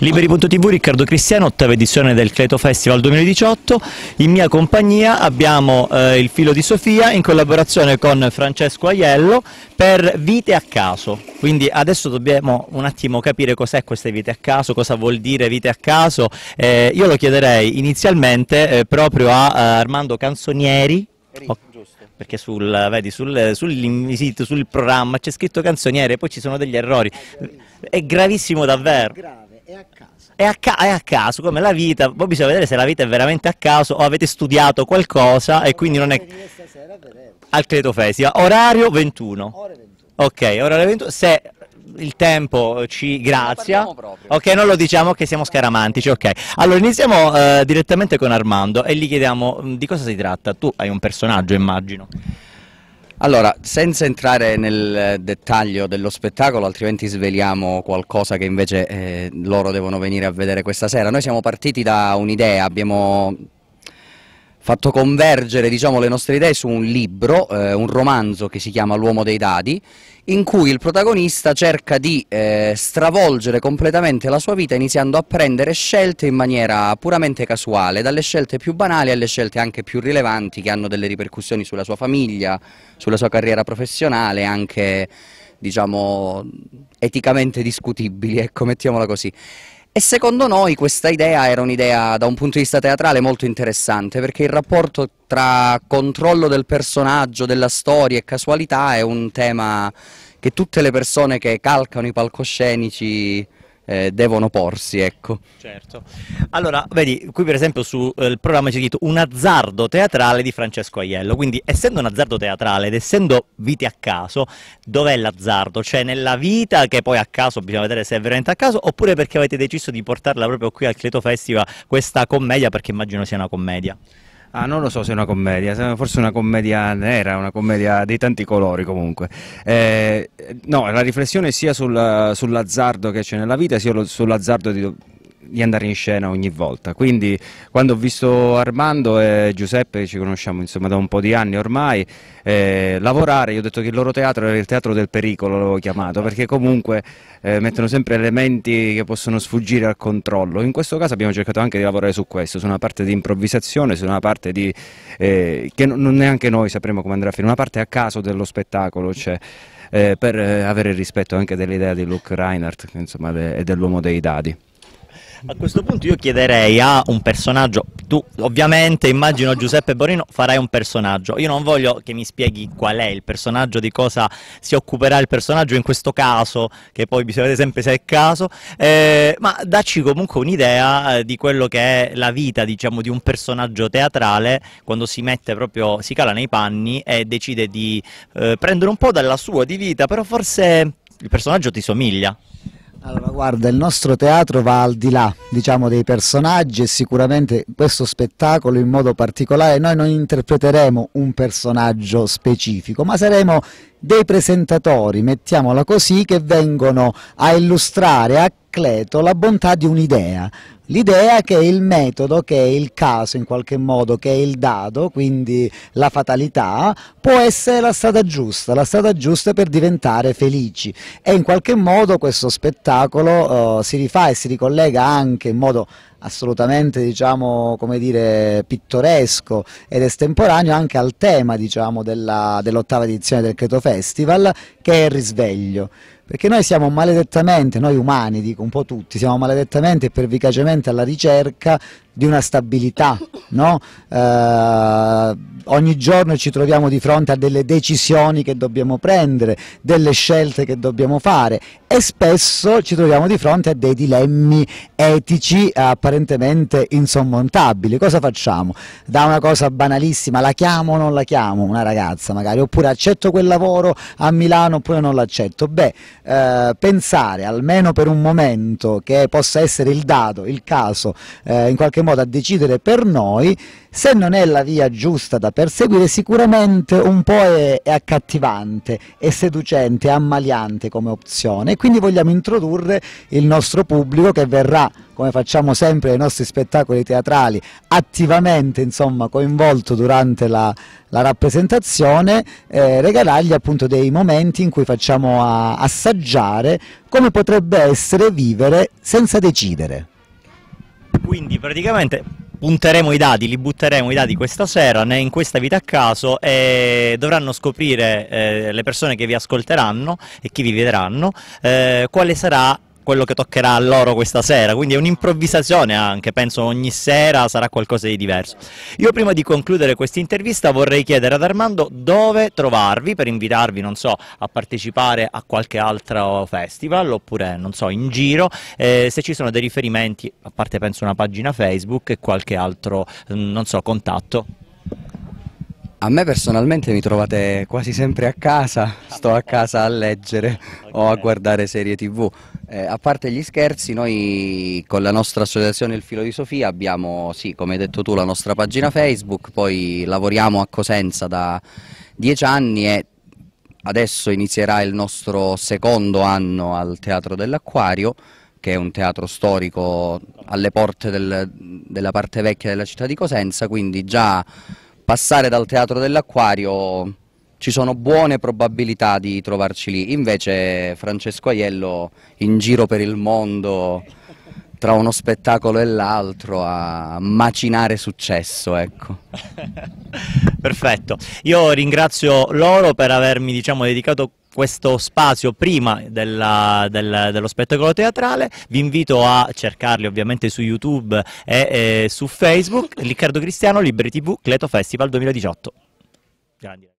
Liberi.tv Riccardo Cristiano, ottava edizione del Cleto Festival 2018. In mia compagnia abbiamo eh, il filo di Sofia in collaborazione con Francesco Aiello per Vite a caso. Quindi adesso dobbiamo un attimo capire cos'è queste vite a caso, cosa vuol dire vite a caso. Eh, io lo chiederei inizialmente eh, proprio a, a eh, Armando Canzonieri. Enrico perché sul, vedi, sul, sul, sul programma c'è scritto canzoniere, e poi ci sono degli errori. È gravissimo, davvero. È grave, è a caso. È a, ca è a, caso, come la vita. Poi bisogna vedere se la vita è veramente a caso o avete studiato qualcosa e quindi non è... Al Creto Festiva, orario 21. Ore 21. Ok, orario 21. Se il tempo ci eh, grazia. ok, non lo diciamo che siamo scaramantici, ok. Allora iniziamo eh, direttamente con Armando e gli chiediamo mm, di cosa si tratta. Tu hai un personaggio, immagino. Allora, senza entrare nel eh, dettaglio dello spettacolo, altrimenti sveliamo qualcosa che invece eh, loro devono venire a vedere questa sera. Noi siamo partiti da un'idea, abbiamo fatto convergere diciamo, le nostre idee su un libro, eh, un romanzo che si chiama L'uomo dei dadi, in cui il protagonista cerca di eh, stravolgere completamente la sua vita iniziando a prendere scelte in maniera puramente casuale, dalle scelte più banali alle scelte anche più rilevanti che hanno delle ripercussioni sulla sua famiglia, sulla sua carriera professionale, anche diciamo eticamente discutibili, ecco, mettiamola così. E secondo noi questa idea era un'idea da un punto di vista teatrale molto interessante perché il rapporto tra controllo del personaggio, della storia e casualità è un tema che tutte le persone che calcano i palcoscenici eh, devono porsi, ecco. Certo. Allora, vedi, qui per esempio sul eh, programma c'è scritto un azzardo teatrale di Francesco Aiello, quindi essendo un azzardo teatrale ed essendo vite a caso, dov'è l'azzardo? Cioè nella vita che poi a caso bisogna vedere se è veramente a caso oppure perché avete deciso di portarla proprio qui al Cleto Festival questa commedia perché immagino sia una commedia? Ah, non lo so se è una commedia, forse una commedia nera, una commedia dei tanti colori comunque. Eh, no, la riflessione sia sul, sull'azzardo che c'è nella vita, sia sull'azzardo di di andare in scena ogni volta. Quindi quando ho visto Armando e Giuseppe, ci conosciamo insomma da un po' di anni ormai, eh, lavorare, io ho detto che il loro teatro era il teatro del pericolo, l'avevo chiamato, perché comunque eh, mettono sempre elementi che possono sfuggire al controllo. In questo caso abbiamo cercato anche di lavorare su questo, su una parte di improvvisazione, su una parte di, eh, che non neanche noi sapremo come andrà a finire, una parte a caso dello spettacolo. Cioè, eh, per eh, avere rispetto anche dell'idea di Luke Reinhardt insomma, e dell'uomo dei dadi. A questo punto io chiederei a un personaggio, tu ovviamente immagino Giuseppe Borino farai un personaggio, io non voglio che mi spieghi qual è il personaggio, di cosa si occuperà il personaggio in questo caso, che poi bisogna vedere sempre se è caso, eh, ma dacci comunque un'idea eh, di quello che è la vita diciamo, di un personaggio teatrale quando si mette proprio, si cala nei panni e decide di eh, prendere un po' dalla sua di vita, però forse il personaggio ti somiglia. Allora, guarda, il nostro teatro va al di là, diciamo, dei personaggi e sicuramente questo spettacolo in modo particolare noi non interpreteremo un personaggio specifico, ma saremo dei presentatori, mettiamola così, che vengono a illustrare a Cleto la bontà di un'idea. L'idea che è il metodo, che è il caso in qualche modo, che è il dado, quindi la fatalità, può essere la strada giusta, la strada giusta per diventare felici. E in qualche modo questo spettacolo eh, si rifà e si ricollega anche in modo assolutamente diciamo, come dire, pittoresco ed estemporaneo anche al tema diciamo, dell'ottava dell edizione del Creto Festival che è il risveglio. Perché noi siamo maledettamente, noi umani, dico un po' tutti, siamo maledettamente e pervicacemente alla ricerca di una stabilità. No? Eh, ogni giorno ci troviamo di fronte a delle decisioni che dobbiamo prendere, delle scelte che dobbiamo fare e spesso ci troviamo di fronte a dei dilemmi etici apparentemente insommontabili, Cosa facciamo? Da una cosa banalissima, la chiamo o non la chiamo una ragazza magari, oppure accetto quel lavoro a Milano oppure non l'accetto? Beh, eh, pensare almeno per un momento che possa essere il dado, il caso, eh, in qualche modo a decidere per noi, se non è la via giusta da perseguire, sicuramente un po' è, è accattivante, è seducente, è ammaliante come opzione e quindi vogliamo introdurre il nostro pubblico che verrà come facciamo sempre nei nostri spettacoli teatrali, attivamente insomma, coinvolto durante la, la rappresentazione, eh, regalargli appunto dei momenti in cui facciamo assaggiare come potrebbe essere vivere senza decidere. Quindi praticamente punteremo i dadi, li butteremo i dadi questa sera né in questa vita a caso e dovranno scoprire eh, le persone che vi ascolteranno e chi vi vedranno eh, quale sarà quello che toccherà a loro questa sera, quindi è un'improvvisazione anche, penso ogni sera sarà qualcosa di diverso. Io prima di concludere questa intervista vorrei chiedere ad Armando dove trovarvi per invitarvi, non so, a partecipare a qualche altro festival oppure, non so, in giro, eh, se ci sono dei riferimenti, a parte penso una pagina Facebook e qualche altro, mm, non so, contatto. A me personalmente mi trovate quasi sempre a casa, sto a casa a leggere okay. o a guardare serie tv. Eh, a parte gli scherzi, noi con la nostra associazione Il Filo di Sofia abbiamo, sì, come hai detto tu, la nostra pagina Facebook, poi lavoriamo a Cosenza da dieci anni e adesso inizierà il nostro secondo anno al Teatro dell'Acquario che è un teatro storico alle porte del, della parte vecchia della città di Cosenza, quindi già passare dal teatro dell'acquario ci sono buone probabilità di trovarci lì, invece Francesco Aiello in giro per il mondo tra uno spettacolo e l'altro a macinare successo, ecco. Perfetto, io ringrazio loro per avermi diciamo, dedicato questo spazio prima della, del, dello spettacolo teatrale. Vi invito a cercarli ovviamente su YouTube e, e su Facebook. Riccardo Cristiano, Libri TV, Cleto Festival 2018. Grandi.